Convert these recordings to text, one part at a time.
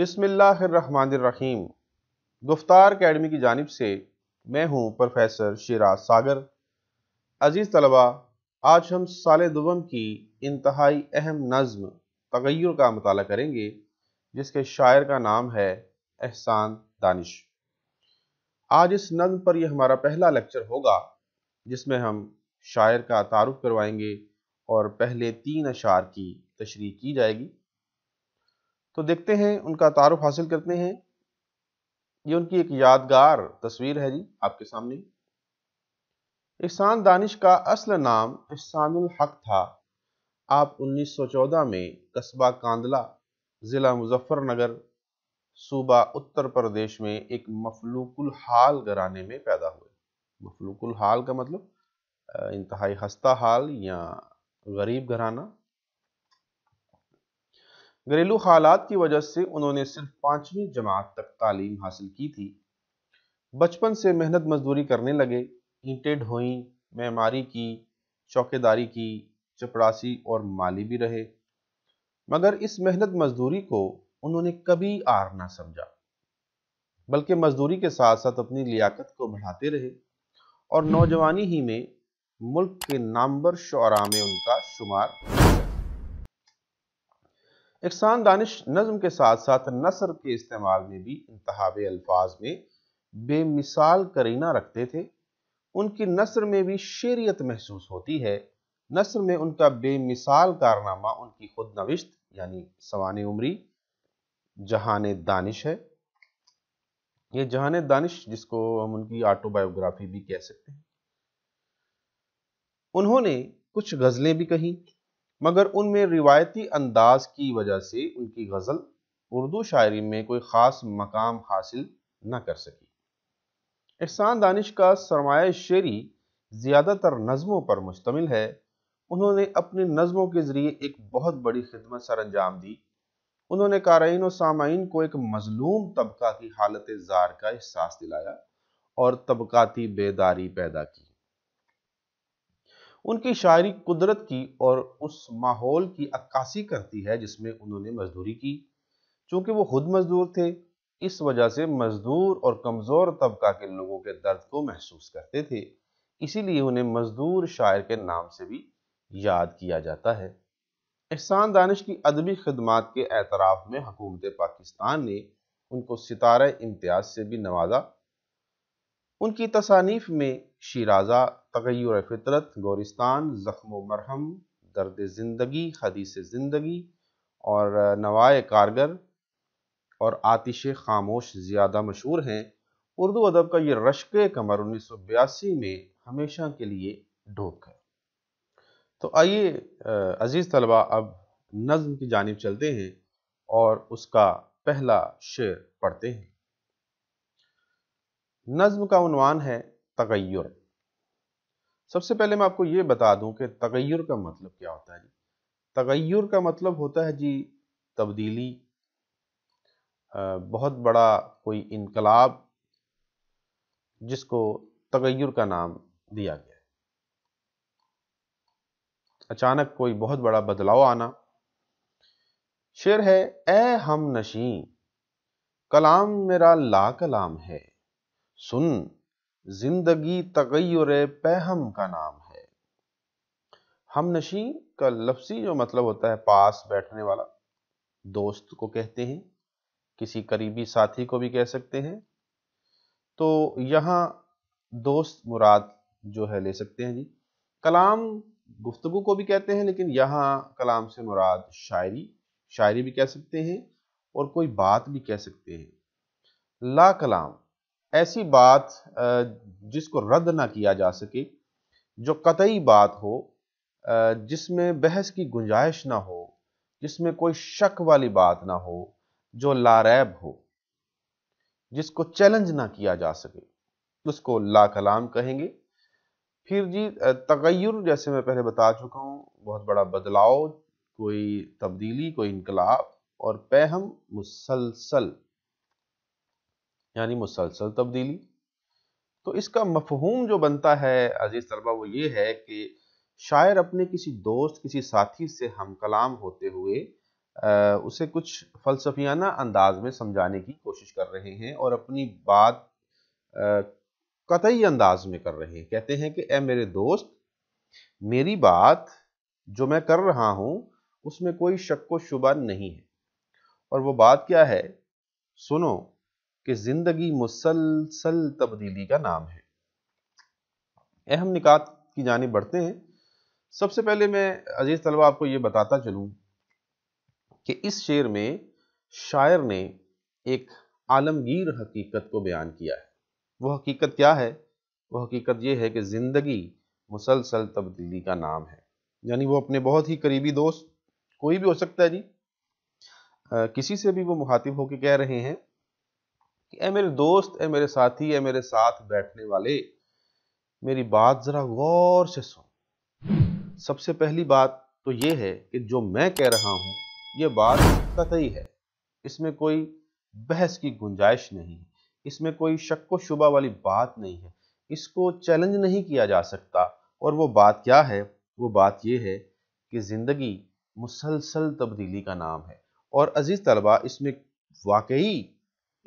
बिसमीम गुफ्तार अकेडमी की जानब से मैं हूं प्रोफेसर शिराज सागर अज़ीज़ तलबा आज हम साल दुवम की इंतहाई अहम नज़म तगैर का मताल करेंगे जिसके शायर का नाम है एहसान दानिश आज इस नज़म पर यह हमारा पहला लेक्चर होगा जिसमें हम शायर का तारुफ करवाएंगे और पहले तीन अशार की तशरी की जाएगी तो देखते हैं उनका तारुफ हासिल करते हैं ये उनकी एक यादगार तस्वीर है जी आपके सामने एहसान दानिश का असल नाम एहसानुल हक था आप 1914 में कस्बा कांदला ज़िला मुजफ्फरनगर सूबा उत्तर प्रदेश में एक मफलूकुल हाल घराने में पैदा हुए मफलूकुल हाल का मतलब इंतहाई हस्ता हाल या गरीब घराना घरेलू हालात की वजह से उन्होंने सिर्फ पांचवी जमात तक तालीम हासिल की थी बचपन से मेहनत मजदूरी करने लगे ईंटें ढोई मेमारी की चौकेदारी की चपरासी और माली भी रहे मगर इस मेहनत मजदूरी को उन्होंने कभी आर ना समझा बल्कि मजदूरी के साथ साथ अपनी लियाकत को बढ़ाते रहे और नौजवानी ही में मुल्क के नामवर शरा में उनका शुमार इकसान दानिश नज़म के साथ साथ नसर के इस्तेमाल में भी इंतहा अल्फाज में बेमिसाल करीना रखते थे उनकी नसर में भी शेरियत महसूस होती है नसर में उनका बेमिसाल कारनामा उनकी खुद नविश्त यानी सवान उमरी जहान दानिश है ये जहान दानिश जिसको हम उनकी ऑटोबायोग्राफी भी कह सकते हैं उन्होंने कुछ गज़लें भी कही मगर उनमें रिवायती अंदाज की वजह से उनकी गज़ल उर्दू शायरी में कोई ख़ास मकाम हासिल न कर सकी एहसान दानिश का सरमाया शेरी ज़्यादातर नज़मों पर मुश्तमिल है उन्होंने अपनी नज़मों के ज़रिए एक बहुत बड़ी खिदमत सर अंजाम दी उन्होंने कारइन और सामीन को एक मजलूम तबका की हालत ज़ार का एहसास दिलाया और तबकाती बेदारी पैदा की उनकी शायरी कुदरत की और उस माहौल की अक्कासी करती है जिसमें उन्होंने मजदूरी की चूंकि वो खुद मजदूर थे इस वजह से मजदूर और कमज़ोर तबका के लोगों के दर्द को महसूस करते थे इसीलिए उन्हें मजदूर शायर के नाम से भी याद किया जाता है एहसान दानिश की अदबी खदमात के एतराफ़ में हुकूमत पाकिस्तान ने उनको सितारा इम्तियाज से भी नवाजा उनकी तसानीफ में शराजा तगैर फितरत गोरिस्तान ज़ख्म मरहम दर्द ज़िंदगी हदीस ज़िंदगी और नवाए कारगर और आतिश खामोश ज़्यादा मशहूर हैं उर्दू अदब का ये रश्क कमर उन्नीस सौ बयासी में हमेशा के लिए ढोक है तो आइए अज़ीज़ तलबा अब नज़म की जानब चलते हैं और उसका पहला शेर पढ़ते हैं नज़म का उनवान है तगैर सबसे पहले मैं आपको ये बता दूं कि तगैर का मतलब क्या होता है जी तगैर का मतलब होता है जी तब्दीली बहुत बड़ा कोई इनकलाब जिसको तगैर का नाम दिया गया अचानक कोई बहुत बड़ा बदलाव आना शेर है ए हम नशी कलाम मेरा ला कलाम है सुन जिंदगी तगैर पहम का नाम है हम नशी का लफ्सी जो मतलब होता है पास बैठने वाला दोस्त को कहते हैं किसी करीबी साथी को भी कह सकते हैं तो यहाँ दोस्त मुराद जो है ले सकते हैं जी कलाम गुफ्तगु को भी कहते हैं लेकिन यहाँ कलाम से मुराद शायरी शायरी भी कह सकते हैं और कोई बात भी कह सकते हैं ला कलाम ऐसी बात जिसको रद्द ना किया जा सके जो कतई बात हो जिसमें बहस की गुंजाइश ना हो जिसमें कोई शक वाली बात ना हो जो लारैब हो जिसको चैलेंज ना किया जा सके उसको ला कलाम कहेंगे फिर जी तगैर जैसे मैं पहले बता चुका हूँ बहुत बड़ा बदलाव कोई तब्दीली कोई इनकलाब और पैहम मुसलसल यानी मुसलसल तब्दीली तो इसका मफहूम जो बनता है अजीज़ तलबा वो ये है कि शायर अपने किसी दोस्त किसी साथी से हम कलाम होते हुए आ, उसे कुछ फलसफियाना अंदाज में समझाने की कोशिश कर रहे हैं और अपनी बात कतई अंदाज में कर रहे हैं कहते हैं कि ए मेरे दोस्त मेरी बात जो मैं कर रहा हूँ उसमें कोई शक व शुबा नहीं है और वो बात क्या है सुनो कि ज़िंदगी मुसलसल तब्दीली का नाम है अहम निकात की जाने बढ़ते हैं सबसे पहले मैं अजीज़ तलबा आपको ये बताता चलूँ कि इस शेर में शायर ने एक आलमगीर हकीकत को बयान किया है वह हकीकत क्या है वह हकीकत यह है कि ज़िंदगी मुसलसल तब्दीली का नाम है यानी वो अपने बहुत ही करीबी दोस्त कोई भी हो सकता है जी आ, किसी से भी वो मुखातिब होकर कह रहे हैं कि ए मेरे दोस्त ए मेरे साथी ए मेरे साथ बैठने वाले मेरी बात ज़रा गौर से सुन सबसे पहली बात तो ये है कि जो मैं कह रहा हूँ ये बात कतई है इसमें कोई बहस की गुंजाइश नहीं इसमें कोई शक व शुबा वाली बात नहीं है इसको चैलेंज नहीं किया जा सकता और वो बात क्या है वो बात ये है कि ज़िंदगी मुसलसल तब्दीली का नाम है और अज़ीज़ तलबा इसमें वाकई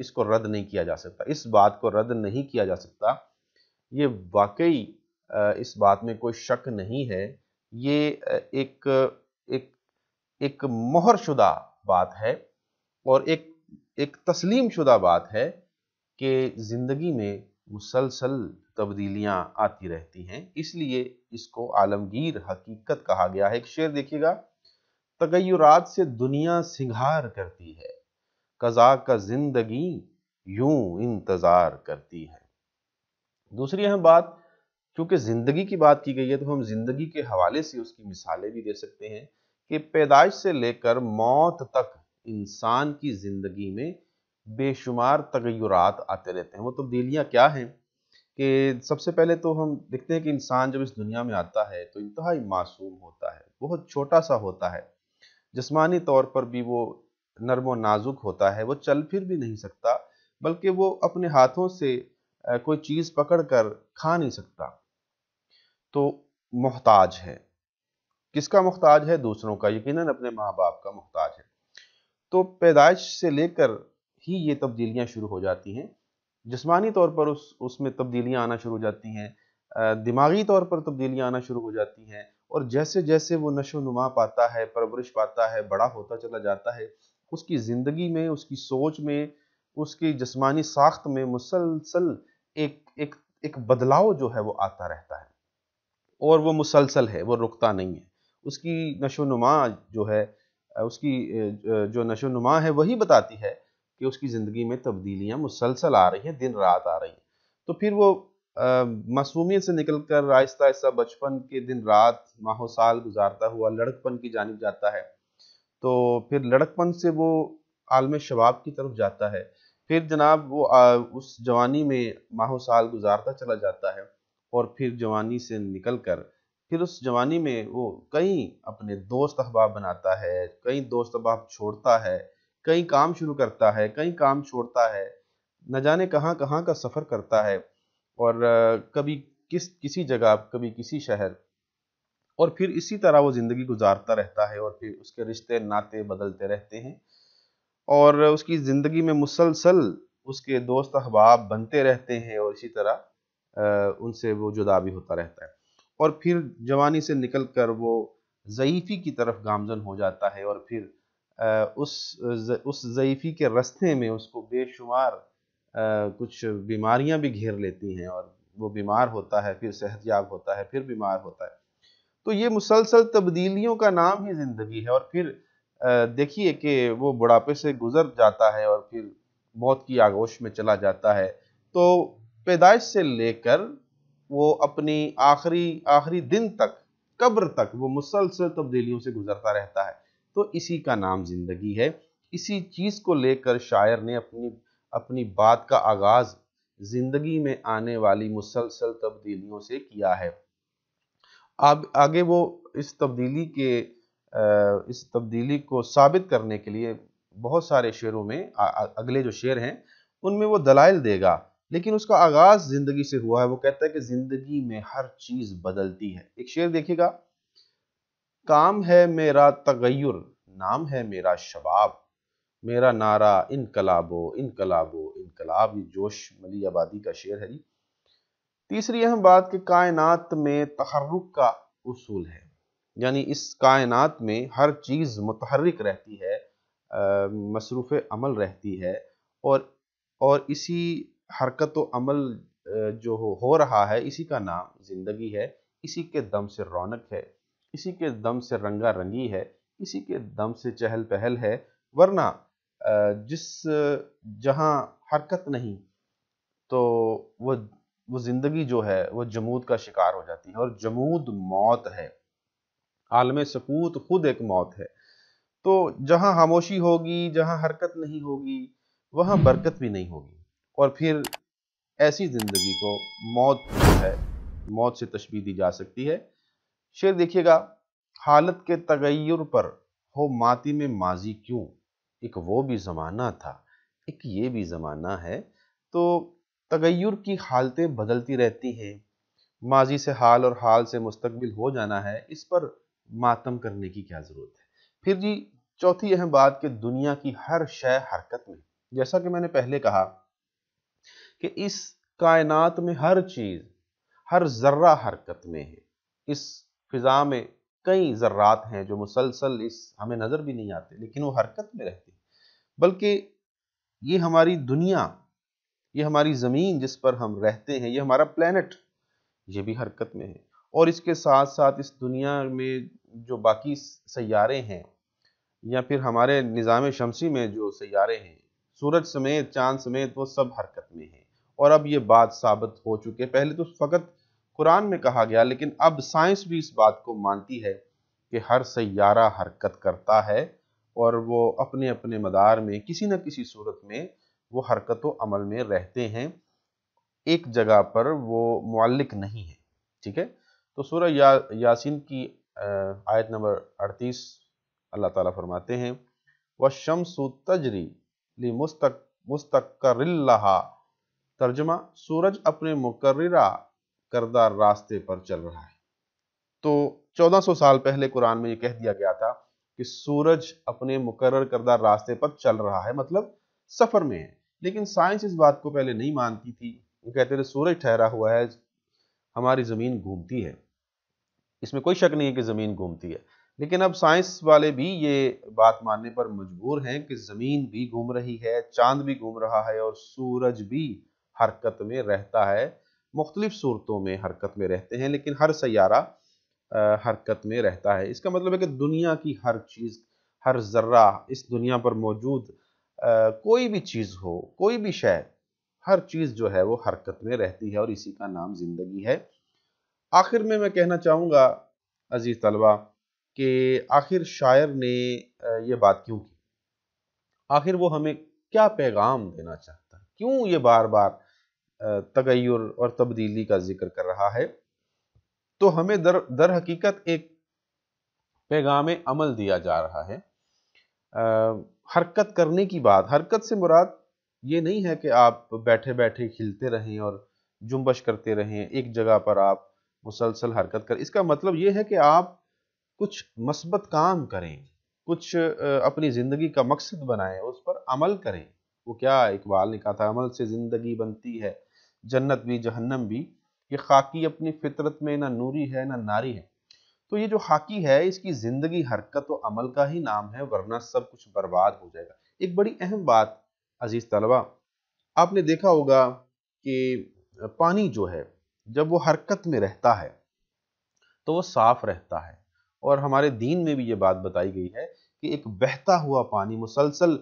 इसको रद्द नहीं किया जा सकता इस बात को रद्द नहीं किया जा सकता ये वाकई इस बात में कोई शक नहीं है ये एक एक एक मोहरशुदा बात है और एक एक तस्लीम शुदा बात है कि ज़िंदगी में मुसलसल तब्दीलियां आती रहती हैं इसलिए इसको आलमगीर हकीकत कहा गया है एक शेर देखिएगा तगैरात से दुनिया सिंगार करती है कज़ा का ज़िंदगी यूं इंतज़ार करती है दूसरी अहम बात क्योंकि ज़िंदगी की बात की गई है तो हम ज़िंदगी के हवाले से उसकी मिसालें भी दे सकते हैं कि पैदाइश से लेकर मौत तक इंसान की ज़िंदगी में बेशुमार तगैरत आते रहते हैं वो तब्दीलियाँ क्या हैं कि सबसे पहले तो हम देखते हैं कि इंसान जब इस दुनिया में आता है तो इंतहाई मासूम होता है बहुत छोटा सा होता है जिसमानी तौर पर भी वो नर्म और नाजुक होता है वो चल फिर भी नहीं सकता बल्कि वो अपने हाथों से कोई चीज़ पकड़ कर खा नहीं सकता तो मोहताज है किसका मोहताज है दूसरों का यकीनन अपने माँ बाप का मोहताज है तो पैदाइश से लेकर ही ये तब्दीलियाँ शुरू हो जाती हैं जिसमानी तौर पर उस उसमें तब्दीलियाँ आना शुरू हो जाती हैं दिमागी तौर पर तब्दीलियाँ आना शुरू हो जाती हैं और जैसे जैसे वो नशो नुमा पाता है परवरिश पाता है बड़ा होता चला जाता है उसकी ज़िंदगी में उसकी सोच में उसकी जिसमानी साख्त में मुसलसल एक एक एक बदलाव जो है वो आता रहता है और वो मुसलसल है वो रुकता नहीं है उसकी नशो नुमा जो है उसकी जो नशो नुमा है वही बताती है कि उसकी ज़िंदगी में तब्दीलियाँ मुसलसल आ रही हैं दिन रात आ रही हैं तो फिर वो मासूमियत से निकल कर आहिस्ता आहिस्ता बचपन के दिन रात माहो साल गुजारता हुआ लड़कपन की जानब जाता है तो फिर लड़कपन से वो आलम शबाब की तरफ जाता है फिर जनाब वो आ, उस जवानी में माहो साल गुजारता चला जाता है और फिर जवानी से निकल कर फिर उस जवानी में वो कई अपने दोस्त अहबाब बनाता है कई दोस्त अहबाब छोड़ता है कई काम शुरू करता है कई काम छोड़ता है न जाने कहाँ कहाँ का सफ़र करता है और कभी किस किसी जगह कभी किसी शहर और फिर इसी तरह वो ज़िंदगी गुजारता रहता है और फिर उसके रिश्ते नाते बदलते रहते हैं और उसकी ज़िंदगी में मुसलसल उसके दोस्त अहबाब बनते रहते हैं और इसी तरह उनसे वो जुदा भी होता रहता है और फिर जवानी से निकल कर वो ज़यीफ़ी की तरफ गामजन हो जाता है और फिर उस उस ज़यीफ़ी के रस्ते में उसको बेशुमार कुछ बीमारियां भी घेर लेती हैं और वो बीमार होता है फिर सेहतयाब होता है फिर बीमार होता है तो ये मुसलसल तब्दीलियों का नाम ही ज़िंदगी है और फिर देखिए कि वो बुढ़ापे से गुजर जाता है और फिर मौत की आगोश में चला जाता है तो पैदाइश से लेकर वो अपनी आखिरी आखिरी दिन तक कब्र तक वो मुसलसल तब्दीलियों से गुजरता रहता है तो इसी का नाम ज़िंदगी है इसी चीज़ को लेकर शायर ने अपनी अपनी बात का आगाज़ ज़िंदगी में आने वाली मुसलसल तब्दीलियों से किया है आग, आगे वो इस तब्दीली के इस तब्दीली को साबित करने के लिए बहुत सारे शेरों में आ, अगले जो शेर हैं उनमें वो दलाइल देगा लेकिन उसका आगाज जिंदगी से हुआ है वो कहता है कि जिंदगी में हर चीज बदलती है एक शेर देखिएगा काम है मेरा तगैर नाम है मेरा शबाब मेरा नारा इनकलाबो इनकलाबो इनकलाब ये जोश मली आबादी का शेर है जी तीसरी अहम बात कि कायनात में तहरक का उसूल है यानी इस कायनात में हर चीज़ मतहरक रहती है मसरूफ़ अमल रहती है और और इसी हरकत अमल जो हो, हो रहा है इसी का नाम ज़िंदगी है इसी के दम से रौनक है इसी के दम से रंगा रंगी है इसी के दम से चहल पहल है वरना जिस जहाँ हरकत नहीं तो वह वो ज़िंदगी जो है वो जमूद का शिकार हो जाती है और जमूद मौत है आलम सकूत खुद एक मौत है तो जहाँ खामोशी होगी जहाँ हरकत नहीं होगी वहाँ बरकत भी नहीं होगी और फिर ऐसी ज़िंदगी को मौत है मौत से तशबी दी जा सकती है शेर देखिएगा हालत के तगैर पर हो माती में माजी क्यों एक वो भी ज़माना था एक ये भी ज़माना है तो तगैर की हालतें बदलती रहती हैं माजी से हाल और हाल से मुस्तबिल हो जाना है इस पर मातम करने की क्या ज़रूरत है फिर जी चौथी अहम बात कि दुनिया की हर शय हरकत में जैसा कि मैंने पहले कहा कि इस कायनात में हर चीज़ हर ज़र्रा हरकत में है इस फिज़ा में कई ज़र्रात हैं जो मुसलसल इस हमें नज़र भी नहीं आते लेकिन वो हरकत में रहते बल्कि ये हमारी दुनिया ये हमारी ज़मीन जिस पर हम रहते हैं ये हमारा प्लानट ये भी हरकत में है और इसके साथ साथ इस दुनिया में जो बाकी सैारे हैं या फिर हमारे निज़ाम शमसी में जो सैारे हैं सूरज समेत चांद समेत वो सब हरकत में हैं और अब ये बात साबित हो चुके है पहले तो फ़कत कुरान में कहा गया लेकिन अब साइंस भी इस बात को मानती है कि हर सैारा हरकत करता है और वो अपने अपने मदार में किसी न किसी सूरत में वो हरकत अमल में रहते हैं एक जगह पर वो मालिक नहीं है ठीक है तो सूर्य या, यासिन की आयत नंबर 38 अल्लाह ताला फरमाते हैं व शमसु तजरी ली मुस्तक मुस्तकर तर्जमा सूरज अपने मुकर्रा करदा रास्ते पर चल रहा है तो 1400 साल पहले कुरान में ये कह दिया गया था कि सूरज अपने मुकर्र करदा रास्ते पर चल रहा है मतलब सफर में है लेकिन साइंस इस बात को पहले नहीं मानती थी वो कहते थे सूरज ठहरा हुआ है हमारी ज़मीन घूमती है इसमें कोई शक नहीं है कि ज़मीन घूमती है लेकिन अब साइंस वाले भी ये बात मानने पर मजबूर हैं कि ज़मीन भी घूम रही है चांद भी घूम रहा है और सूरज भी हरकत में रहता है मुख्तलिफ सूरतों में हरकत में रहते हैं लेकिन हर सयारा हरकत में रहता है इसका मतलब है कि दुनिया की हर चीज़ हर जर्रा इस दुनिया पर मौजूद कोई भी चीज़ हो कोई भी शय हर चीज़ जो है वो हरकत में रहती है और इसी का नाम ज़िंदगी है आखिर में मैं कहना चाहूँगा अजीज़ तलबा कि आखिर शायर ने ये बात क्यों की आखिर वो हमें क्या पैगाम देना चाहता है क्यों ये बार बार तगैर और तब्दीली का जिक्र कर रहा है तो हमें दर दर हकीकत एक पैगाम अमल दिया जा रहा है हरकत करने की बात हरकत से मुराद ये नहीं है कि आप बैठे बैठे खिलते रहें और जुम्बश करते रहें एक जगह पर आप मुसलसल हरकत करें इसका मतलब ये है कि आप कुछ मस्बत काम करें कुछ अपनी ज़िंदगी का मकसद बनाएं उस पर अमल करें वो क्या इकबाल ने कहा था अमल से ज़िंदगी बनती है जन्नत भी जहन्नम भी ये खाकी अपनी फितरत में ना नूरी है ना नारी है तो ये जो हाकी है इसकी ज़िंदगी हरकत व अमल का ही नाम है वरना सब कुछ बर्बाद हो जाएगा एक बड़ी अहम बात अजीज़ तलबा आपने देखा होगा कि पानी जो है जब वो हरकत में रहता है तो वो साफ़ रहता है और हमारे दीन में भी ये बात बताई गई है कि एक बहता हुआ पानी मुसलसल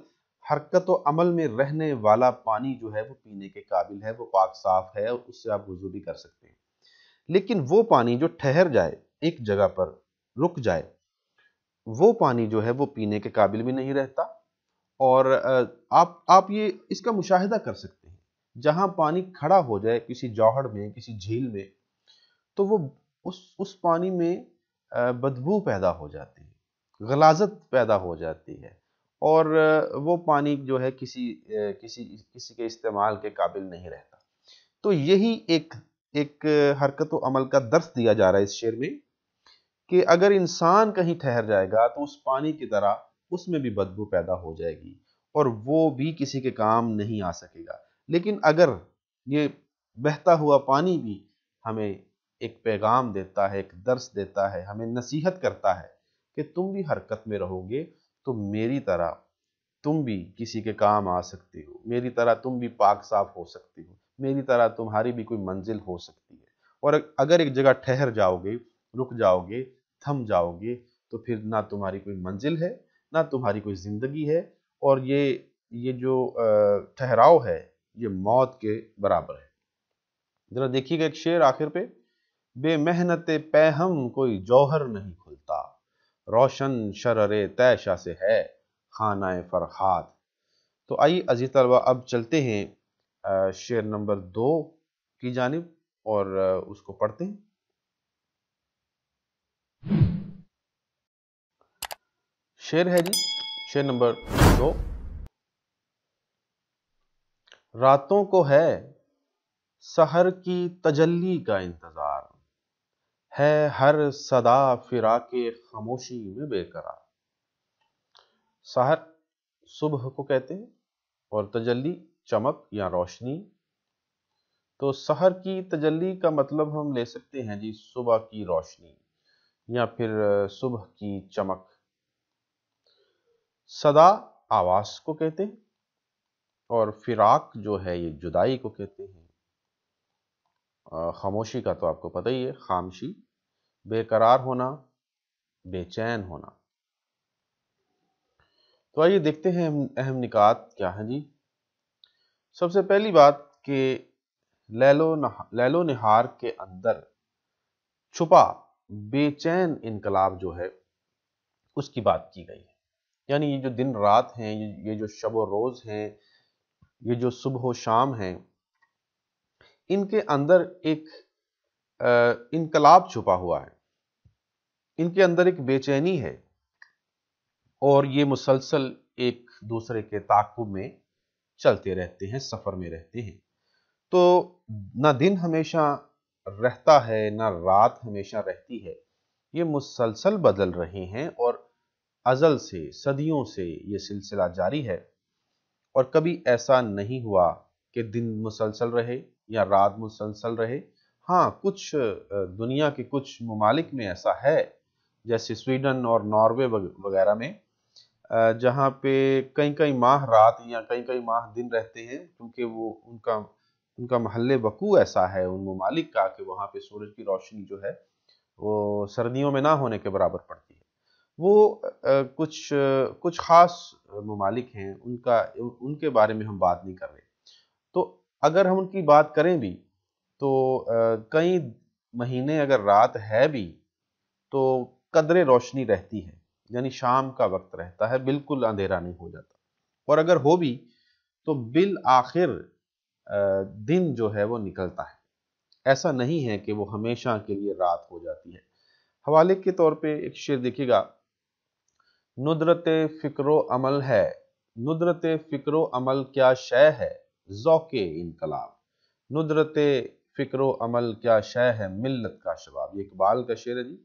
हरकत व अमल में रहने वाला पानी जो है वो पीने के काबिल है वो पाक साफ है और उससे आप वजू भी कर सकते हैं लेकिन वो पानी जो ठहर जाए एक जगह पर रुक जाए वो पानी जो है वो पीने के काबिल भी नहीं रहता और आप आप ये इसका मुशाहिदा कर सकते हैं जहाँ पानी खड़ा हो जाए किसी जौहड़ में किसी झील में तो वो उस उस पानी में बदबू पैदा हो जाती है गलाजत पैदा हो जाती है और वो पानी जो है किसी किसी किसी के इस्तेमाल के काबिल नहीं रहता तो यही एक एक हरकत अमल का दर्श दिया जा रहा है इस शेर में कि अगर इंसान कहीं ठहर जाएगा तो उस पानी की तरह उसमें भी बदबू पैदा हो जाएगी और वो भी किसी के काम नहीं आ सकेगा लेकिन अगर ये बहता हुआ पानी भी हमें एक पैगाम देता है एक दर्स देता है हमें नसीहत करता है कि तुम भी हरकत में रहोगे तो मेरी तरह तुम भी किसी के काम आ सकते हो मेरी तरह तुम भी पाक साफ हो सकते हो मेरी तरह तुम्हारी भी कोई मंजिल हो सकती है और अगर एक जगह ठहर जाओगे रुक जाओगे थम जाओगे तो फिर ना तुम्हारी कोई मंजिल है ना तुम्हारी कोई ज़िंदगी है और ये ये जो ठहराव है ये मौत के बराबर है ज़रा देखिएगा एक शेर आखिर पे बे मेहनत पैहम कोई जौहर नहीं खुलता रोशन शरर तैशा से है खाना फरहाद तो आइए अजी तलबा अब चलते हैं शेर नंबर दो की जानब और उसको पढ़ते हैं शेर है जी शेर नंबर दो रातों को है सहर की तजल्ली का इंतजार है हर सदा फिरा के खामोशी में बेकरार सहर सुबह को कहते हैं और तजल्ली चमक या रोशनी तो सहर की तजल्ली का मतलब हम ले सकते हैं जी सुबह की रोशनी या फिर सुबह की चमक सदा आवास को कहते हैं और फिराक जो है ये जुदाई को कहते हैं खामोशी का तो आपको पता ही है खामशी बेकरार होना बेचैन होना तो आइए देखते हैं अहम निकात क्या है जी सबसे पहली बात कि लैलो लैलो निहार के अंदर छुपा बेचैन इनकलाब जो है उसकी बात की गई यानी ये जो दिन रात हैं ये जो शब और रोज़ हैं ये जो सुबह शाम हैं इनके अंदर एक इनकलाब छुपा हुआ है इनके अंदर एक बेचैनी है और ये मुसलसल एक दूसरे के ताकुब में चलते रहते हैं सफ़र में रहते हैं तो ना दिन हमेशा रहता है ना रात हमेशा रहती है ये मुसलसल बदल रहे हैं और अजल से सदियों से ये सिलसिला जारी है और कभी ऐसा नहीं हुआ कि दिन मुसलसल रहे या रात मुसलसल रहे हाँ कुछ दुनिया के कुछ ममालिक में ऐसा है जैसे स्वीडन और नॉर्वे वगैरह में जहाँ पे कई कई माह रात या कई कई माह दिन रहते हैं क्योंकि वो उनका उनका महल वकू ऐसा है उन ममालिक का कि वहाँ पे सूरज की रोशनी जो है वो सर्दियों में ना होने के बराबर पड़ती है वो कुछ कुछ ख़ास ममालिक हैं उनका उनके बारे में हम बात नहीं कर रहे तो अगर हम उनकी बात करें भी तो कई महीने अगर रात है भी तो कदरे रोशनी रहती है यानी शाम का वक्त रहता है बिल्कुल अंधेरा नहीं हो जाता और अगर हो भी तो बिल आखिर दिन जो है वो निकलता है ऐसा नहीं है कि वो हमेशा के लिए रात हो जाती है हवाले के तौर पे एक शेर देखिएगा नुदरत फ़िक्रो अमल है नुदरत फ़िक्र अमल क्या शय है ज़ोके इनकलाब नुदरत फ़िक्रो अमल क्या शय है मिलत का शबाब ये इकबाल का शेर है जी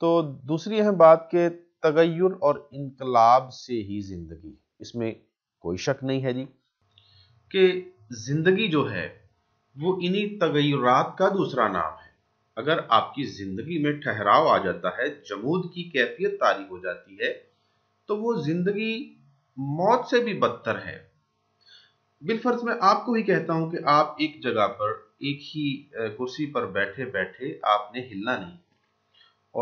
तो दूसरी अहम बात के तगैर और इनकलाब से ही ज़िंदगी इसमें कोई शक नहीं है जी कि ज़िंदगी जो है वो इन्हीं तगैरात का दूसरा नाम अगर आपकी ज़िंदगी में ठहराव आ जाता है जमूद की कैफियत तारी हो जाती है तो वो ज़िंदगी मौत से भी बदतर है बिलफर्ज मैं आपको ही कहता हूं कि आप एक जगह पर एक ही कुर्सी पर बैठे बैठे आपने हिलना नहीं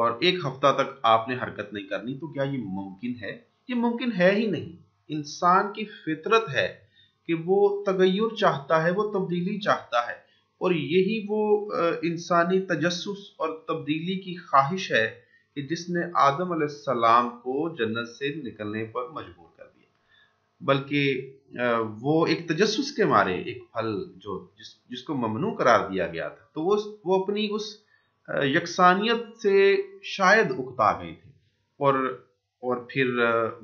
और एक हफ्ता तक आपने हरकत नहीं करनी तो क्या ये मुमकिन है ये मुमकिन है ही नहीं इंसान की फितरत है कि वो तगैर चाहता है वो तब्दीली चाहता है और यही वो इंसानी तजस्स और तब्दीली की ख्वाहिश है कि जिसने आदम सलाम को जन्नत से निकलने पर मजबूर कर दिया बल्कि वो एक तजस्स के मारे एक फल जो जिस जिसको ममनू करार दिया गया था तो वो वो अपनी उस यकसानियत से शायद उकता गए थे और और फिर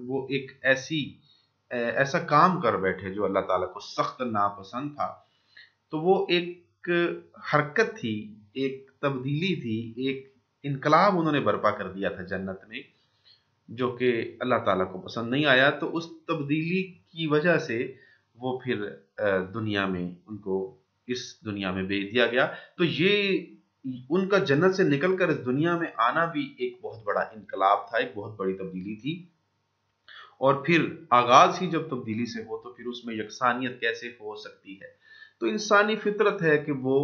वो एक ऐसी ऐसा काम कर बैठे जो अल्लाह ताला को सख्त नापसंद था तो वो एक हरकत थी एक तब्दीली थी एक इनकलाब उन्होंने बर्पा कर दिया था जन्नत में जो कि अल्लाह ताला को पसंद नहीं आया तो उस तब्दीली की वजह से वो फिर दुनिया में उनको इस दुनिया में भेज दिया गया तो ये उनका जन्नत से निकल कर इस दुनिया में आना भी एक बहुत बड़ा इनकलाब था एक बहुत बड़ी तब्दीली थी और फिर आगाज़ ही जब तब्दीली से हो तो फिर उसमें यकसानियत कैसे हो सकती है तो इंसानी फितरत है कि वो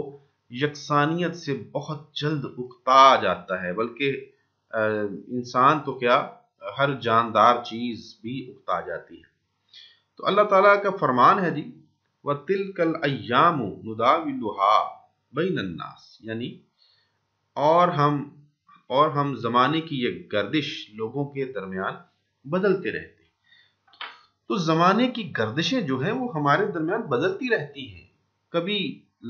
यकसानियत से बहुत जल्द उकता जाता है बल्कि इंसान तो क्या हर जानदार चीज़ भी उकता जाती है तो अल्लाह ताला का फरमान है जी व तिल कल अयाम नुदाविलुहा यानी और हम और हम ज़माने की ये गर्दिश लोगों के दरमियान बदलते रहते हैं तो ज़माने की गर्दिशें जो हैं वो हमारे दरमियान बदलती रहती हैं कभी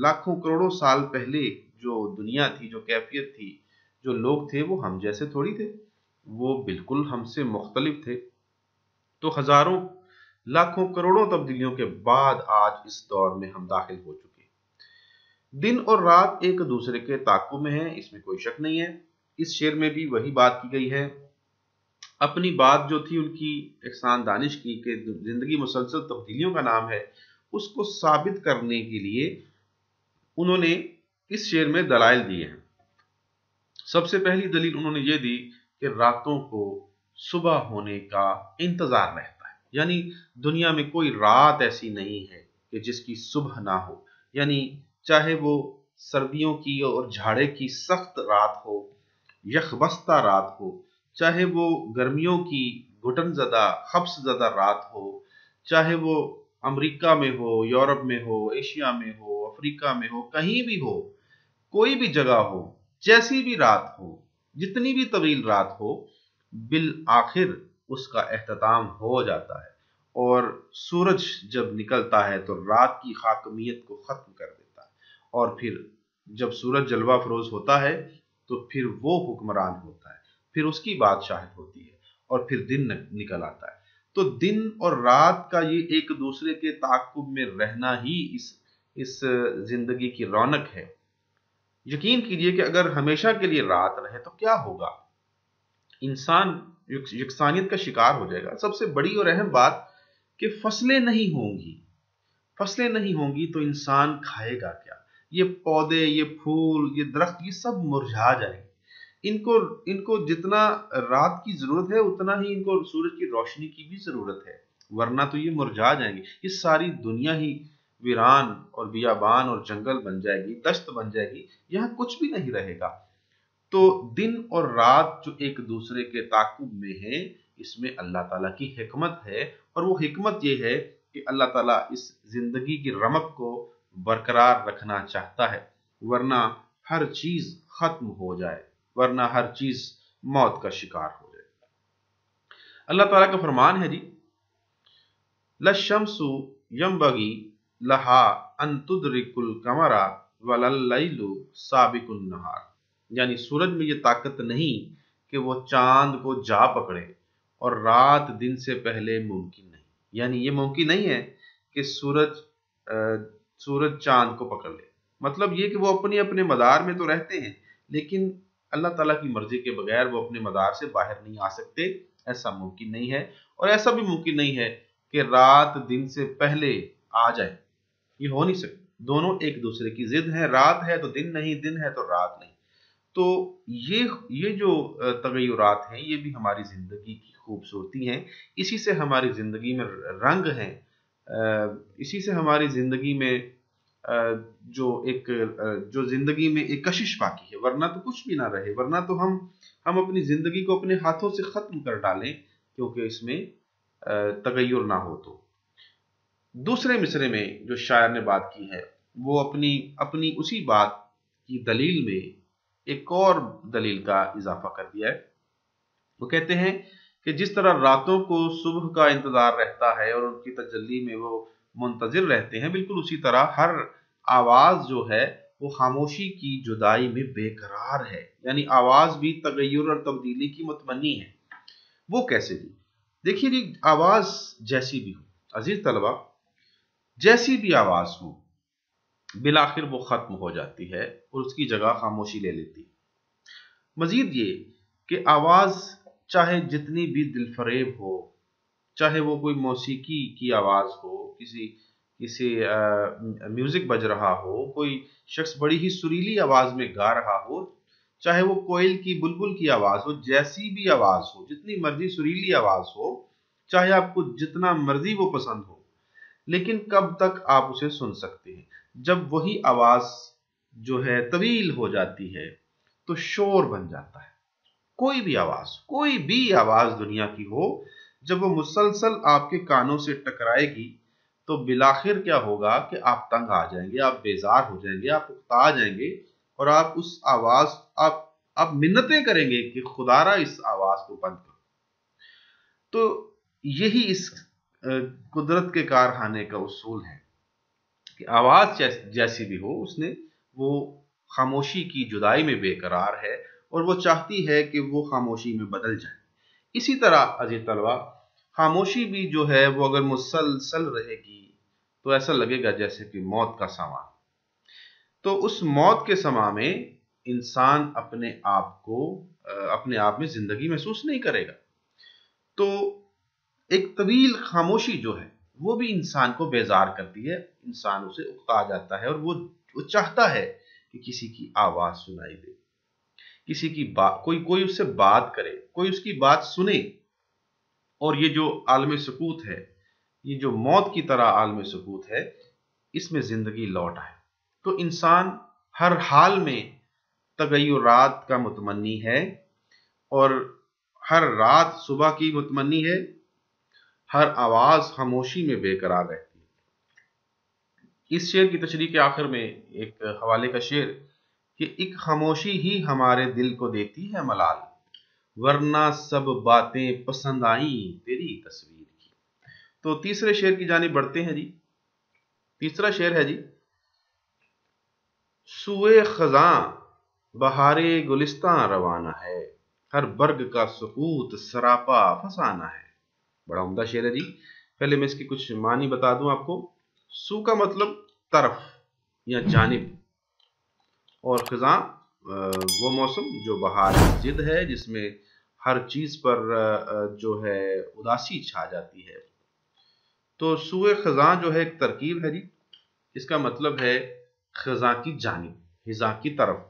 लाखों करोड़ों साल पहले जो दुनिया थी जो कैफियत थी जो लोग थे वो हम जैसे थोड़ी थे वो बिल्कुल हमसे मुख्तलिफ थे तो हजारों लाखों करोड़ों तब्दीलियों के बाद आज इस दौर में हम दाखिल हो चुके दिन और रात एक दूसरे के ताकों में है इसमें कोई शक नहीं है इस शेर में भी वही बात की गई है अपनी बात जो थी उनकी एहसान दानिश की जिंदगी मुसलसल तब्दीलियों का नाम है उसको साबित करने के लिए उन्होंने इस शेर में दलाइल दिए हैं सबसे पहली दलील उन्होंने ये दी कि रातों को सुबह होने का इंतजार रहता है यानी दुनिया में कोई रात ऐसी नहीं है कि जिसकी सुबह ना हो यानी चाहे वो सर्दियों की और झाड़े की सख्त रात हो यखबस्ता रात हो चाहे वो गर्मियों की घुटन ज़दा हफ्स ज़दा रात हो चाहे वो अमेरिका में हो यूरोप में हो एशिया में हो अफ्रीका में हो कहीं भी हो कोई भी जगह हो जैसी भी रात हो जितनी भी तवील रात हो बिल आखिर उसका अहतमाम हो जाता है और सूरज जब निकलता है तो रात की खाकमियत को ख़त्म कर देता है और फिर जब सूरज जलवा फरोज होता है तो फिर वो हुक्मरान होता है फिर उसकी बादशाहत होती है और फिर दिन निकल आता है तो दिन और रात का ये एक दूसरे के ताकुब में रहना ही इस इस जिंदगी की रौनक है यकीन कीजिए कि अगर हमेशा के लिए रात रहे तो क्या होगा इंसान यकसानियत का शिकार हो जाएगा सबसे बड़ी और अहम बात कि फसलें नहीं होंगी फसलें नहीं होंगी तो इंसान खाएगा क्या ये पौधे ये फूल ये दरख्त ये सब मुरझा जाएंगे इनको इनको जितना रात की जरूरत है उतना ही इनको सूरज की रोशनी की भी जरूरत है वरना तो ये मुरझा जाएंगे ये सारी दुनिया ही वीरान और बियाबान और जंगल बन जाएगी दस्त बन जाएगी यहाँ कुछ भी नहीं रहेगा तो दिन और रात जो एक दूसरे के ताकुब में है इसमें अल्लाह ताला की हिकमत है और वो हिकमत ये है कि अल्लाह ताला इस जिंदगी की रमक को बरकरार रखना चाहता है वरना हर चीज खत्म हो जाए वरना हर चीज मौत का शिकार हो जाएगी अल्लाह तला का फरमान है जी लमसु यम बगी लहा अंतुद्रिकुल कमरा वलल्लैलु साबिकुल नहार यानी सूरज में ये ताकत नहीं कि वो चांद को जा पकड़े और रात दिन से पहले मुमकिन नहीं यानी ये मुमकिन नहीं है कि सूरज सूरज चांद को पकड़ ले मतलब ये कि वो अपने अपने मदार में तो रहते हैं लेकिन अल्लाह ताला की मर्जी के बगैर वो अपने मदार से बाहर नहीं आ सकते ऐसा मुमकिन नहीं है और ऐसा भी मुमकिन नहीं है कि रात दिन से पहले आ जाए ये हो नहीं सकता दोनों एक दूसरे की जिद है रात है तो दिन नहीं दिन है तो रात नहीं तो ये ये जो तगैरात हैं ये भी हमारी ज़िंदगी की खूबसूरती हैं इसी से हमारी ज़िंदगी में रंग हैं इसी से हमारी ज़िंदगी में जो एक जो जिंदगी में एक कशिश बाकी है वरना तो कुछ भी ना रहे वरना तो हम हम अपनी जिंदगी को अपने हाथों से ख़त्म कर डालें क्योंकि इसमें तगैर ना हो तो दूसरे मिसरे में जो शायर ने बात की है वो अपनी अपनी उसी बात की दलील में एक और दलील का इजाफा कर दिया है वो कहते हैं कि जिस तरह रातों को सुबह का इंतज़ार रहता है और उनकी तजल्ली में वो मुंतजर रहते हैं बिल्कुल उसी तरह हर आवाज़ जो है वो खामोशी की जुदाई में बेकरार है यानी आवाज़ भी तगैर और तब्दीली की मतमनी है वो कैसे भी देखिए आवाज़ जैसी भी हो अजीज़ तलबा जैसी भी आवाज़ हो बिलाखिर वो ख़त्म हो जाती है और उसकी जगह खामोशी ले लेती है मज़ीद ये कि आवाज़ चाहे जितनी भी दिलफरेब हो चाहे वो कोई मौसीकी की आवाज़ हो किसी किसी म्यूज़िक बज रहा हो कोई शख्स बड़ी ही सुरीली आवाज़ में गा रहा हो चाहे वो कोयल की बुलबुल की आवाज़ हो जैसी भी आवाज़ हो जितनी मर्जी सुरीली आवाज़ हो चाहे आपको जितना मर्जी वो पसंद हो लेकिन कब तक आप उसे सुन सकते हैं जब वही आवाज़ जो है तवील हो जाती है तो शोर बन जाता है कोई भी आवाज़ कोई भी आवाज़ दुनिया की हो जब वो मुसलसल आपके कानों से टकराएगी तो बिलाखिर क्या होगा कि आप तंग आ जाएंगे आप बेजार हो जाएंगे आप उकता जाएंगे और आप उस आवाज आप आप मिन्नतें करेंगे कि खुदारा इस आवाज को बंद करो तो यही इस कुदरत के कारखाने का उसूल है कि आवाज जैसी भी हो उसने वो खामोशी की जुदाई में बेकरार है और वो चाहती है कि वो खामोशी में बदल जाए इसी तरह अजय तलबा खामोशी भी जो है वो अगर मुसलसल रहेगी तो ऐसा लगेगा जैसे कि मौत का समा तो उस मौत के समा में इंसान अपने आप को अपने आप में जिंदगी महसूस नहीं करेगा तो एक तवील खामोशी जो है वो भी इंसान को बेजार करती है इंसान उसे उकता जाता है और वो वो चाहता है कि किसी की आवाज़ सुनाई दे किसी की बात कोई कोई उससे बात करे कोई उसकी बात सुने और ये जो आलम सकूत है ये जो मौत की तरह आलम सकूत है इसमें ज़िंदगी लौट आए तो इंसान हर हाल में रात का मतमनी है और हर रात सुबह की मतमनी है हर आवाज़ खामोशी में बेकरार रहती है इस शेर की तशरी के आखिर में एक हवाले का शेर कि एक खामोशी ही हमारे दिल को देती है मलाल वरना सब बातें पसंद आई तेरी तस्वीर की तो तीसरे शेर की जानी बढ़ते हैं जी तीसरा शेर है जी सुए खजां बहारे गुलिस्तां रवाना है हर वर्ग का सकूत सरापा फसाना है बड़ा उमदा शेर है जी पहले मैं इसकी कुछ मानी बता दूं आपको सू का मतलब तरफ या जानिब और ख़ज़ा वो मौसम जो बहार जिद है जिसमें हर चीज़ पर जो है उदासी छा जाती है तो सूए ख़ज़ा जो है एक तरकीब है जी इसका मतलब है ख़ज़ा की जानब हिजा की तरफ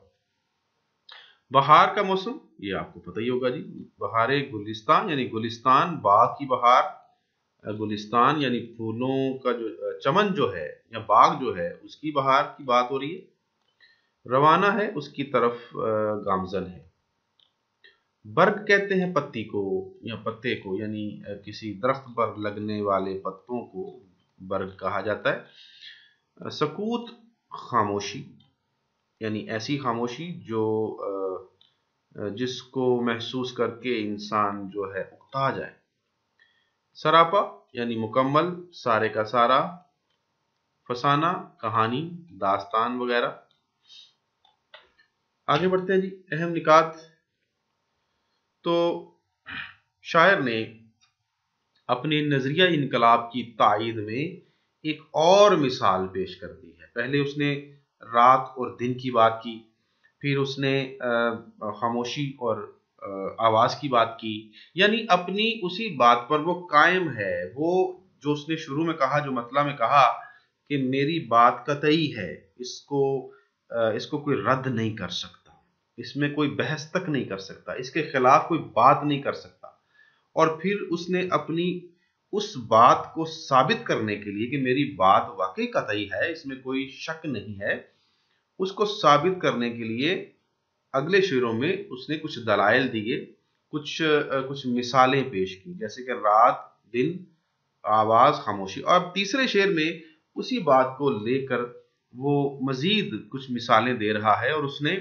बहार का मौसम ये आपको पता ही होगा जी बहार गुलिस्तान यानी गुलिस्तान बाग की बहार गुलिस्तान यानी फूलों का जो चमन जो है या बाग जो है उसकी बहार की बात हो रही है रवाना है उसकी तरफ गामजन है बर्ग कहते हैं पत्ती को या पत्ते को यानी किसी दरख्त पर लगने वाले पत्तों को बर्ग कहा जाता है सकूत खामोशी यानी ऐसी खामोशी जो जिसको महसूस करके इंसान जो है उकता जाए सरापा यानी मुकम्मल सारे का सारा फसाना कहानी दास्तान वगैरह आगे बढ़ते हैं जी अहम निकात तो शायर ने अपने नजरिया इनकलाब की तइद में एक और मिसाल पेश कर दी है पहले उसने रात और दिन की बात की फिर उसने खामोशी और आवाज़ की बात की यानी अपनी उसी बात पर वो कायम है वो जो उसने शुरू में कहा जो मतला में कहा कि मेरी बात कतई है इसको इसको कोई रद्द नहीं कर सकता इसमें कोई बहस तक नहीं कर सकता इसके खिलाफ कोई बात नहीं कर सकता और फिर उसने अपनी उस बात को साबित करने के लिए कि मेरी बात वाकई कतई है इसमें कोई शक नहीं है उसको साबित करने के लिए अगले शेरों में उसने कुछ दलाइल दिए कुछ कुछ मिसालें पेश की जैसे कि रात दिन आवाज़ खामोशी और तीसरे शेर में उसी बात को लेकर वो मज़ीद कुछ मिसालें दे रहा है और उसने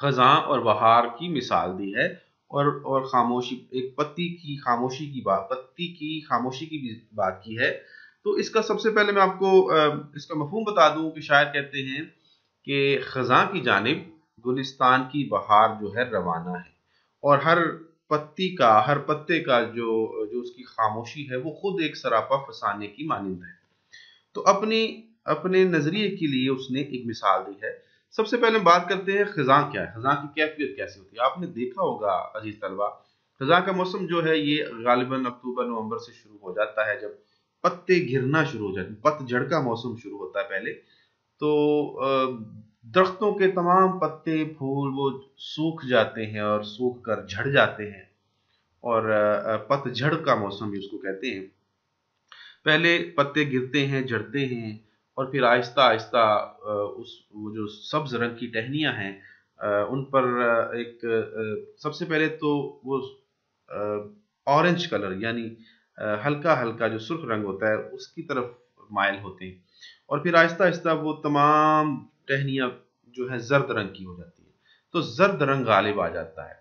खजा और बहार की मिसाल दी है और और खामोशी एक पत्ती की खामोशी की बात पत्ती की खामोशी की भी बात की है तो इसका सबसे पहले मैं आपको इसका मफहम बता दूं कि शायर कहते हैं कि ख़ज़ा की जानब गुलिस्तान की बहार जो है रवाना है और हर पत्ती का हर पत्ते का जो जो उसकी खामोशी है वो खुद एक सरापा फसाने की मानंद है तो अपनी अपने नज़रिए के लिए उसने एक मिसाल दी है सबसे पहले बात करते हैं खजा क्या है खजा की कैफियत कैसी होती है आपने देखा होगा अजीज तलबा खजा का मौसम जो है ये गालिबा अक्टूबर नवंबर से शुरू हो जाता है जब पत्ते गिरना शुरू हो जाते हैं पतझड़ का मौसम शुरू होता है पहले तो दरख्तों के तमाम पत्ते फूल वो सूख जाते हैं और सूख कर झड़ जाते हैं और पतझड़ का मौसम भी उसको कहते हैं पहले पत्ते गिरते हैं झड़ते हैं और फिर आहिस्ता आहिस्ता उस वो जो सब्ज रंग की टहनियाँ हैं उन पर एक सबसे पहले तो वो ऑरेंज कलर यानी हल्का हल्का जो सुर्ख रंग होता है उसकी तरफ मायल होते हैं और फिर आहिस्ता आहिस्ता वो तमाम टहनियाँ जो है जर्द रंग की हो जाती हैं तो जर्द रंग गालिब आ जाता है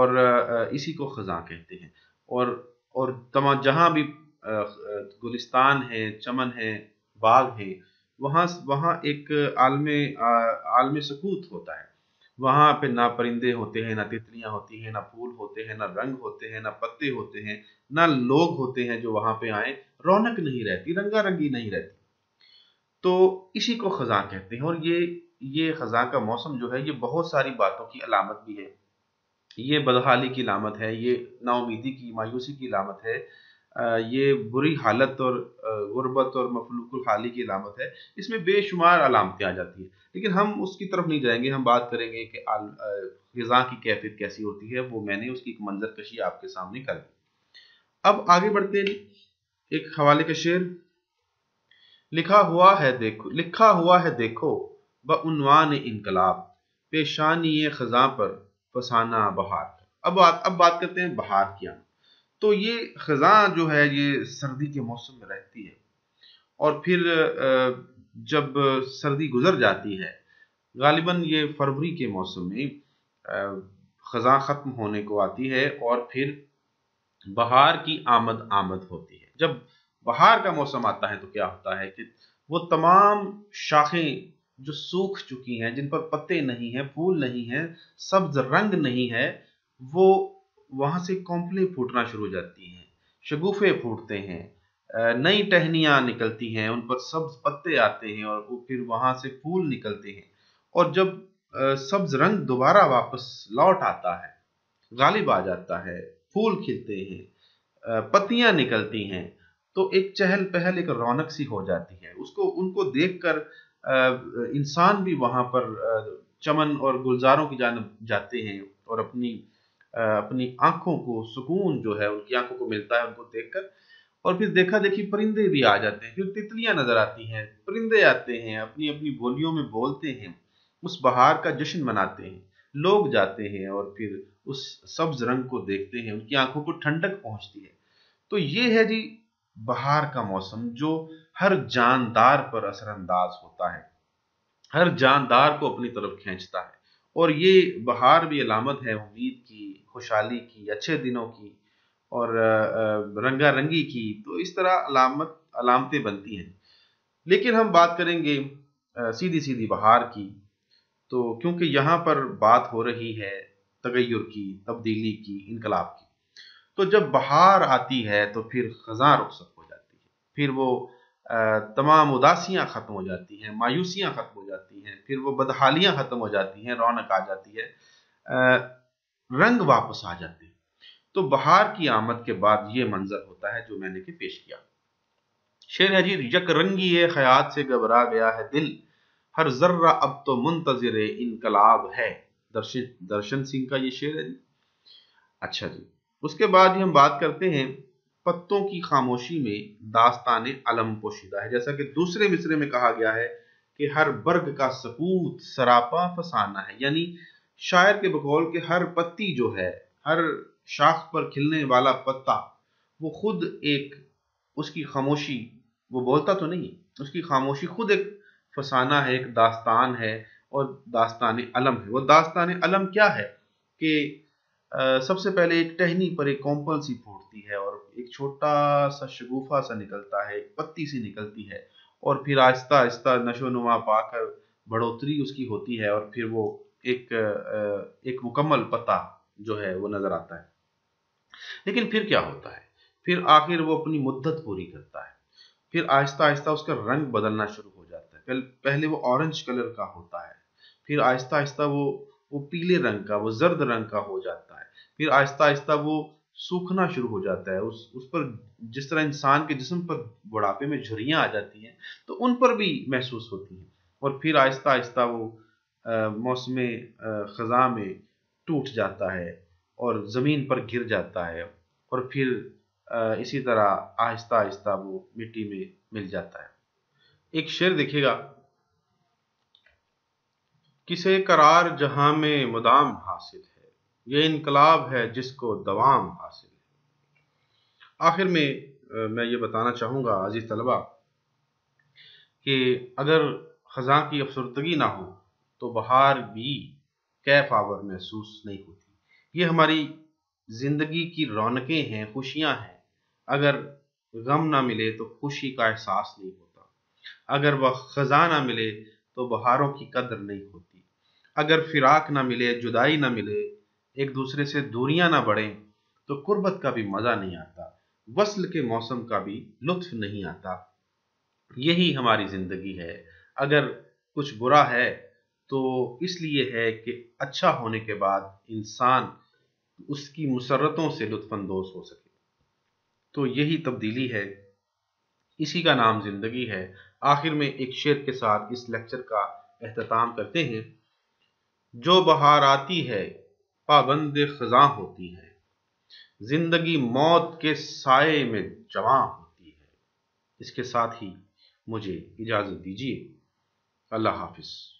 और इसी को ख़जा कहते हैं और और तमाम जहाँ भी गुलिस्तान है चमन है बाग है वहाँ वहाँ एक आलम आलम सकूत होता है वहाँ पे ना परिंदे होते हैं ना तितलियाँ होती हैं ना फूल होते हैं ना रंग होते हैं ना पत्ते होते हैं ना लोग होते हैं जो वहाँ पे आए रौनक नहीं रहती रंगा रंगी नहीं रहती तो इसी को खजा कहते हैं और ये ये खजा का मौसम जो है ये बहुत सारी बातों की अलामत भी है ये बदहाली की लामत है ये नाउमीदी की मायूसी की लामत है ये बुरी हालत और गुर्बत और मफलूकुल हाली की अलामत है इसमें बेशुमार अलामतें आ जाती हैं लेकिन हम उसकी तरफ नहीं जाएंगे हम बात करेंगे कि गज़ा की कैफियत कैसी होती है वो मैंने उसकी एक मंजर कशी आपके सामने कर दी अब आगे बढ़ते हैं एक हवाले का शेर लिखा हुआ है देखो लिखा हुआ है देखो बनवान इनकलाब पेशानी खजा पर फसाना बहार अब बात अब बात करते हैं बहार की आमद तो ये ख़ज़ा जो है ये सर्दी के मौसम में रहती है और फिर जब सर्दी गुजर जाती है गालिबन ये फरवरी के मौसम में ख़ज़ा ख़त्म होने को आती है और फिर बहार की आमद आमद होती है जब बहार का मौसम आता है तो क्या होता है कि वो तमाम शाखें जो सूख चुकी हैं जिन पर पत्ते नहीं हैं फूल नहीं हैं सब्ज रंग नहीं है वो वहाँ से कॉम्पलें फूटना शुरू हो जाती हैं शगुफे फूटते हैं नई टहनियाँ निकलती हैं उन पर सब्ज पत्ते आते हैं और वो फिर वहाँ से फूल निकलते हैं और जब सब्ज रंग दोबारा वापस लौट आता है गालिब आ जाता है फूल खिलते हैं पत्तियाँ निकलती हैं तो एक चहल पहल एक रौनक सी हो जाती है उसको उनको देखकर इंसान भी वहाँ पर चमन और गुलजारों की जानब जाते हैं और अपनी अपनी आंखों को सुकून जो है उनकी आंखों को मिलता है उनको देखकर और फिर देखा देखी परिंदे भी आ जाते हैं फिर तितलियां नजर आती हैं परिंदे आते हैं अपनी अपनी बोलियों में बोलते हैं उस बहार का जश्न मनाते हैं लोग जाते हैं और फिर उस सब्ज रंग को देखते हैं उनकी आंखों को ठंडक पहुंचती है तो ये है जी बहार का मौसम जो हर जानदार पर असरअंदाज होता है हर जानदार को अपनी तरफ खींचता है और ये बहार भी अलामत है उम्मीद की खुशहाली की अच्छे दिनों की और रंगारंगी की तो इस तरह अलामत अलामतें बनती हैं लेकिन हम बात करेंगे सीधी सीधी बहार की तो क्योंकि यहाँ पर बात हो रही है तगैर की तब्दीली की इनकलाब की तो जब बहार आती है तो फिर खजा रुखसत हो जाती है फिर वो तमाम उदासियां ख़त्म हो जाती हैं मायूसियां ख़त्म हो जाती हैं फिर वो बदहालियां ख़त्म हो जाती हैं रौनक आ जाती है रंग वापस आ जाते हैं तो बहार की आमद के बाद ये मंजर होता है जो मैंने के पेश किया शेर है जी यक रंगी है खयात से घबरा गया है दिल हर जर्रा अब तो मुंतजर इनकलाब है दर्शन दर्शन सिंह का ये शेर है जी अच्छा जी उसके बाद ही हम बात करते हैं पत्तों की खामोशी में दास्तान अलम पोशीदा है जैसा कि दूसरे मिसरे में कहा गया है कि हर बर्ग का सपूत सरापा फसाना है यानी शायर के बकौल के हर पत्ती जो है हर शाख पर खिलने वाला पत्ता वो खुद एक उसकी खामोशी वो बोलता तो नहीं उसकी खामोशी खुद एक फसाना है एक दास्तान है और दास्तान अलम है वो दास्तान अलम क्या है कि सबसे पहले एक टहनी पर एक कॉम्पल सी फूटती है और एक छोटा सा शगुफा सा निकलता है एक पत्ती सी निकलती है और फिर आहिस्ता आहिस्ता नशो नुमा पाकर बढ़ोतरी उसकी होती है और फिर वो एक एक मुकम्मल पता जो है वो नज़र आता है लेकिन फिर क्या होता है फिर आखिर वो अपनी मुद्दत पूरी करता है फिर आहिस्ता आहिस्ता उसका रंग बदलना शुरू हो जाता है पहले वो ऑरेंज कलर का होता है फिर आहिस्ता आहिस्ता वो वो पीले रंग का वो जर्द रंग का हो जाता है फिर आहिस्ता आहिस्ता वो सूखना शुरू हो जाता है उस उस पर जिस तरह इंसान के जिस्म पर बुढ़ापे में झुरियाँ आ जाती हैं तो उन पर भी महसूस होती हैं और फिर आहिस्ता आहिस्ता वो मौसम ख़ज़ा में टूट जाता है और ज़मीन पर गिर जाता है और फिर इसी तरह आहिस्ता आहिस्ता वो मिट्टी में मिल जाता है एक शेर देखिएगा किसे करार जहां में मुदाम हासिल है ये इनकलाब है जिसको दवाम हासिल है आखिर में मैं ये बताना चाहूँगा अजीज़ तलबा कि अगर ख़ज़ा की अफसरदगी ना हो तो बाहर भी कैफ आवर महसूस नहीं होती ये हमारी ज़िंदगी की रौनकें हैं खुशियाँ हैं अगर गम ना मिले तो खुशी का एहसास नहीं होता अगर वह ख़ज़ा ना मिले तो बहारों की कदर नहीं होती अगर फिराक ना मिले जुदाई ना मिले एक दूसरे से दूरियां ना बढ़ें तो कुर्बत का भी मज़ा नहीं आता वसल के मौसम का भी लुत्फ नहीं आता यही हमारी ज़िंदगी है अगर कुछ बुरा है तो इसलिए है कि अच्छा होने के बाद इंसान उसकी मुसरतों से लुफानंदोज हो सके तो यही तब्दीली है इसी का नाम ज़िंदगी है आखिर में एक शेर के साथ इस लेक्चर का अख्ताम करते हैं जो बहार आती है पाबंद खजा होती है जिंदगी मौत के साय में जवा होती है इसके साथ ही मुझे इजाज़त दीजिए अल्लाह हाफिज़